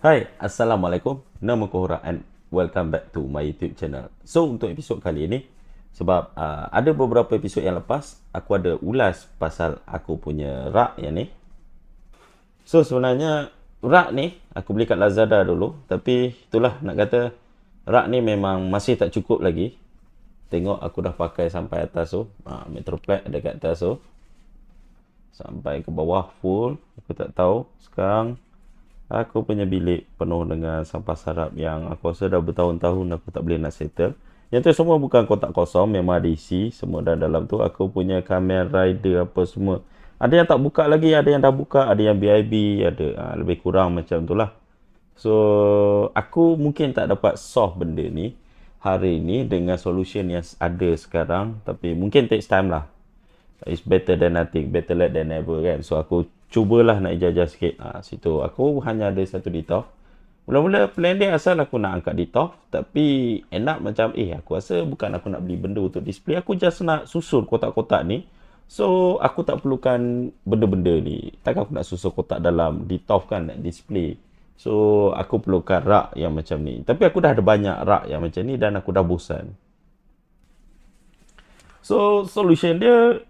Hai, Assalamualaikum. Nama Kohora and welcome back to my YouTube channel. So, untuk episod kali ini, sebab uh, ada beberapa episod yang lepas, aku ada ulas pasal aku punya rak yang ni. So, sebenarnya rak ni aku beli kat Lazada dulu. Tapi, itulah nak kata rak ni memang masih tak cukup lagi. Tengok aku dah pakai sampai atas tu. Uh, ah, Metroplex ada kat atas tu. Sampai ke bawah full. Aku tak tahu sekarang. Aku punya bilik penuh dengan sampah sarap yang aku rasa dah bertahun-tahun aku tak boleh nak settle. Yang tu semua bukan kotak kosong, memang ada isi semua dah dalam tu aku punya kamera rider apa semua. Ada yang tak buka lagi, ada yang dah buka, ada yang BIB, ada ha, lebih kurang macam tu lah. So, aku mungkin tak dapat solve benda ni hari ni dengan solution yang ada sekarang. Tapi mungkin takes time lah. It's better than nothing, better late than never kan. So, aku cubalah nak jajah sikit ha, situ. Aku hanya ada satu detox. Mula-mula plan dia asal aku nak angkat detox. Tapi end up macam eh aku rasa bukan aku nak beli benda untuk display. Aku just nak susun kotak-kotak ni. So aku tak perlukan benda-benda ni. Takkan aku nak susun kotak dalam detox kan nak display. So aku perlukan rak yang macam ni. Tapi aku dah ada banyak rak yang macam ni dan aku dah bosan. So solution dia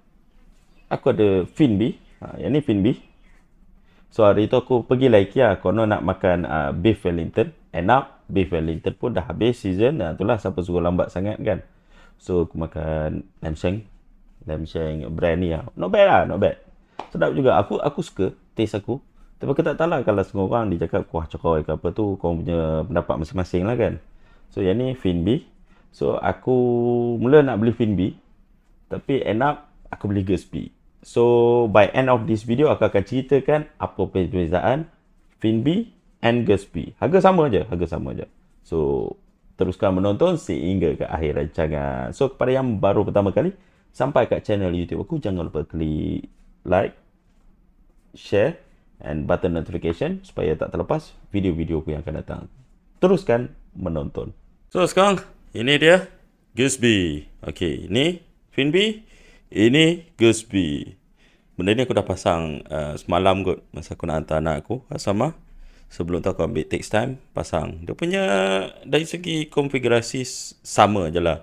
aku ada finbi. B. Ha, yang ni fin So hari tu aku pergi lah IKEA Kono nak makan uh, beef wellington enak beef wellington pun dah habis season Dan itulah siapa suruh lambat sangat kan So aku makan lamb sheng Lamb sheng brand ni lah Not bad lah not bad Sedap juga aku aku suka taste aku Tapi aku tak tahu lah kalau semua orang dia cakap kuah cokoi ke apa tu Kau punya pendapat masing-masing lah kan So yang ni fin bee So aku mula nak beli fin bee Tapi enak aku beli gusby So, by end of this video, aku akan ceritakan apa perbezaan Finbi and Gatsby. Harga sama je, harga sama je. So, teruskan menonton sehingga ke akhir rancangan. So, kepada yang baru pertama kali, sampai kat channel YouTube aku, jangan lupa klik like, share and button notification supaya tak terlepas video-video aku yang akan datang. Teruskan menonton. So, sekarang ini dia Gatsby. Okay, ini Finbi, ini Gusby. Benda ni aku dah pasang uh, semalam kot masa aku nak hantar anak aku uh, sama sebelum tu aku ambil takes time pasang. Dia punya dari segi konfigurasi sama je lah.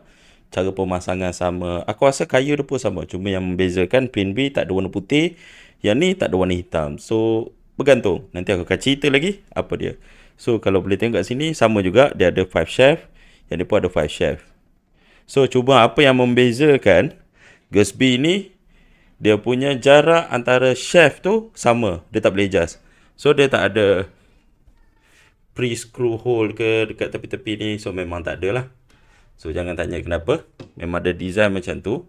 Cara pemasangan sama. Aku rasa kayu dia pun sama. Cuma yang membezakan pin B tak ada warna putih. Yang ni tak ada warna hitam. So bergantung. Nanti aku akan cerita lagi apa dia. So kalau boleh tengok kat sini sama juga. Dia ada 5 shaft. Yang ni pun ada 5 shaft. So cuba apa yang membezakan. Gatsby ni dia punya jarak antara chef tu sama. Dia tak boleh adjust. So dia tak ada pre-screw hole ke dekat tepi-tepi ni. So memang tak ada lah. So jangan tanya kenapa. Memang ada design macam tu.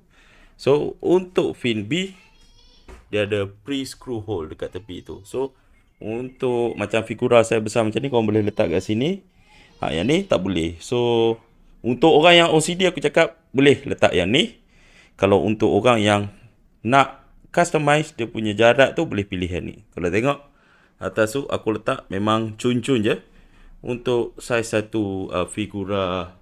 So untuk fin B dia ada pre-screw hole dekat tepi tu. So untuk macam figura saya besar macam ni kau boleh letak kat sini. Ha yang ni tak boleh. So untuk orang yang OCD aku cakap boleh letak yang ni kalau untuk orang yang nak customize dia punya jarak tu boleh pilih yang ni kalau tengok atas tu aku letak memang cun-cun je untuk saiz satu uh, figura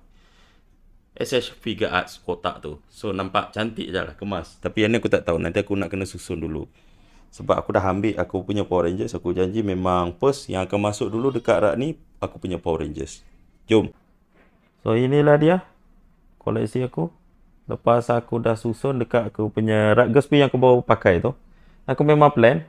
SH Figure Arts kotak tu so nampak cantik je lah kemas tapi yang ni aku tak tahu nanti aku nak kena susun dulu sebab aku dah ambil aku punya Power Rangers aku janji memang first yang akan masuk dulu dekat rak ni aku punya Power Rangers jom so inilah dia koleksi aku Lepas aku dah susun dekat aku punya rak gespi yang aku bawa pakai tu. Aku memang plan.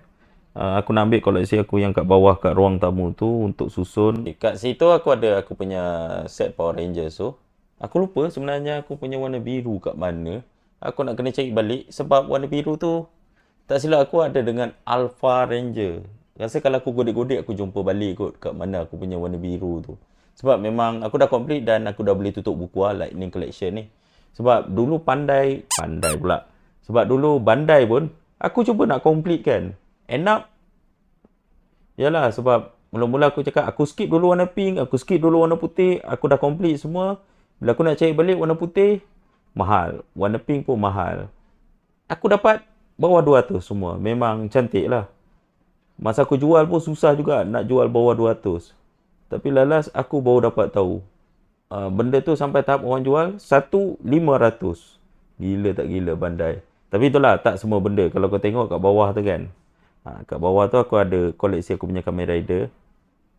Uh, aku nak ambil koleksi aku yang kat bawah kat ruang tamu tu untuk susun. Dekat situ aku ada aku punya set Power Rangers tu. Aku lupa sebenarnya aku punya warna biru kat mana. Aku nak kena cari balik sebab warna biru tu tak silap aku ada dengan Alpha Ranger. Rasa kalau aku godik-godik aku jumpa balik kot kat mana aku punya warna biru tu. Sebab memang aku dah complete dan aku dah boleh tutup buku lah Lightning Collection ni. Sebab dulu pandai, pandai pula. Sebab dulu bandai pun, aku cuba nak complete kan. End up, yalah sebab mula-mula aku cakap, aku skip dulu warna pink, aku skip dulu warna putih, aku dah complete semua. Bila aku nak cari balik warna putih, mahal. Warna pink pun mahal. Aku dapat bawah 200 semua. Memang cantik lah. Masa aku jual pun susah juga nak jual bawah 200. Tapi lalas aku baru dapat tahu Ah, benda tu sampai tahap orang jual satu lima ratus gila tak gila bandai tapi itulah tak semua benda kalau kau tengok kat bawah tu kan ha, kat bawah tu aku ada koleksi aku punya kamera rider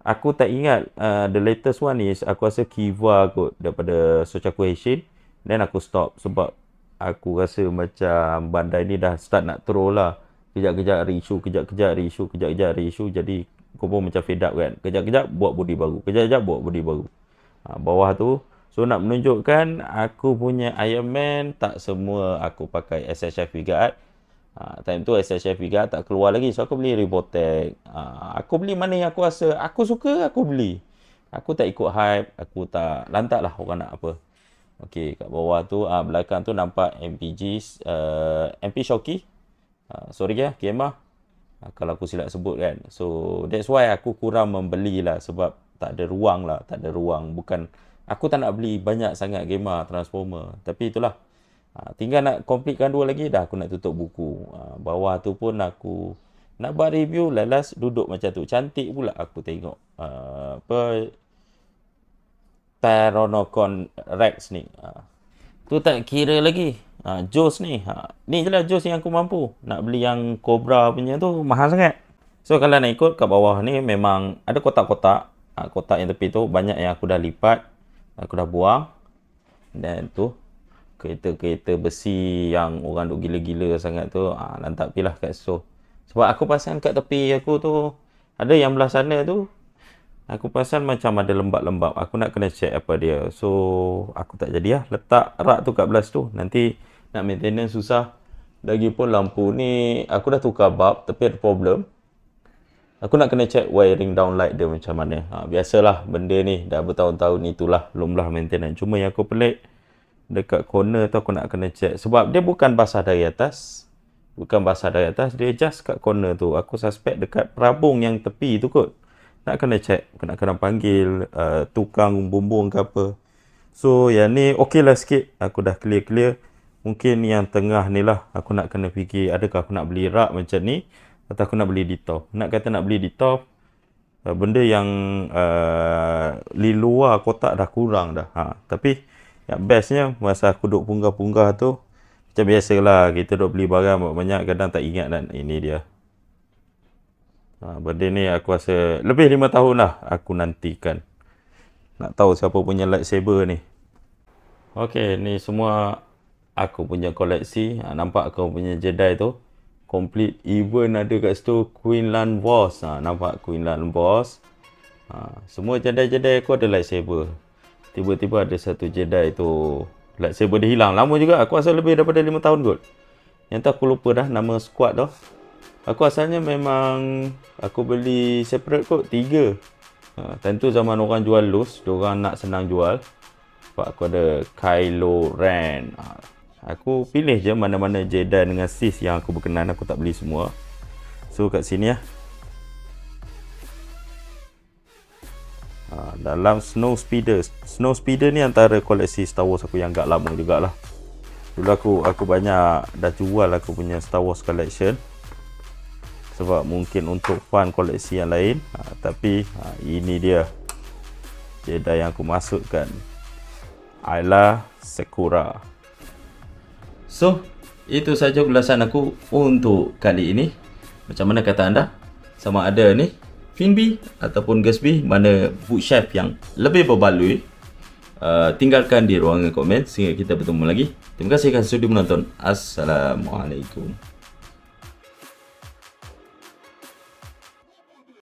aku tak ingat uh, the latest one is aku rasa Kiva kot daripada Sochaku Heishin then aku stop sebab aku rasa macam bandai ni dah start nak troll lah kejap-kejap reissue kejap-kejap reissue kejap-kejap reissue jadi kau pun macam fed up kan kejap-kejap buat body baru kejap-kejap buat body baru ha, bawah tu so nak menunjukkan aku punya Iron Man tak semua aku pakai SHF Vigard ha, time tu SHF Vigard tak keluar lagi so aku beli Rebotec ha, aku beli mana yang aku rasa aku suka aku beli aku tak ikut hype aku tak lantak lah orang nak apa Okey, kat bawah tu, ah, belakang tu nampak MPG, uh, eh, MP Shoki. Uh, ha, sorry ya, Kiemah. Ha, uh, kalau aku silap sebut kan. So, that's why aku kurang membeli lah sebab tak ada ruang lah, tak ada ruang. Bukan aku tak nak beli banyak sangat gema transformer. Tapi itulah. Ha, tinggal nak komplitkan dua lagi dah aku nak tutup buku. Ha, bawah tu pun aku nak buat review lelas duduk macam tu. Cantik pula aku tengok uh, apa Teronocon Rex ni. Ha. Tu tak kira lagi. Ha, Jos ni. Ha. Ni je lah Jos yang aku mampu. Nak beli yang Cobra punya tu mahal sangat. So kalau nak ikut kat bawah ni memang ada kotak-kotak. Ah, kotak yang tepi tu banyak yang aku dah lipat aku dah buang dan tu kereta-kereta besi yang orang duk gila-gila sangat tu ah ha, lantak pilah kat so sebab aku pasang kat tepi aku tu ada yang belah sana tu aku pasang macam ada lembab-lembab aku nak kena check apa dia so aku tak jadi lah letak rak tu kat belas tu nanti nak maintenance susah lagi pun lampu ni aku dah tukar bab tapi ada problem Aku nak kena check wiring downlight dia macam mana. Ha, biasalah benda ni dah bertahun-tahun itulah lumlah maintenance. Cuma yang aku pelik dekat corner tu aku nak kena check. Sebab dia bukan basah dari atas. Bukan basah dari atas. Dia just kat corner tu. Aku suspect dekat perabung yang tepi tu kot. Nak kena check. nak kena panggil uh, tukang bumbung ke apa. So yang ni okey lah sikit. Aku dah clear-clear. Mungkin yang tengah ni lah aku nak kena fikir adakah aku nak beli rak macam ni. Kata aku nak beli di top. Nak kata nak beli di top, uh, benda yang uh, di luar kotak dah kurang dah. Ha, tapi yang bestnya masa aku duduk punggah-punggah tu, macam biasalah kita duduk beli barang banyak-banyak kadang tak ingat dan ini dia. Ha, benda ni aku rasa lebih lima tahun lah aku nantikan. Nak tahu siapa punya lightsaber ni. Okey, ni semua aku punya koleksi. Ha, nampak aku punya Jedi tu complete even ada kat situ Queenland Boss ha, nampak Queenland Boss ha, semua jedai-jedai aku ada lightsaber tiba-tiba ada satu jedai tu lightsaber dia hilang lama juga aku asal lebih daripada 5 tahun kot yang tu aku lupa dah nama squad tu aku asalnya memang aku beli separate kot 3 ha, tentu zaman orang jual loose orang nak senang jual sebab aku ada Kylo Ren ha, Aku pilih je mana-mana Jedi dengan Sis yang aku berkenan aku tak beli semua. So kat sini ah. Ha, dalam Snow Speeder. Snow Speeder ni antara koleksi Star Wars aku yang agak lama jugaklah. Dulu aku aku banyak dah jual aku punya Star Wars collection. Sebab mungkin untuk fun koleksi yang lain. Ha, tapi ha, ini dia. Jedi yang aku masukkan. Ayla Sekura. So, itu sahaja ulasan aku untuk kali ini. Macam mana kata anda? Sama ada ni Finbi ataupun Gatsby mana food chef yang lebih berbaloi? Uh, tinggalkan di ruangan komen sehingga kita bertemu lagi. Terima kasih kerana sudah menonton. Assalamualaikum.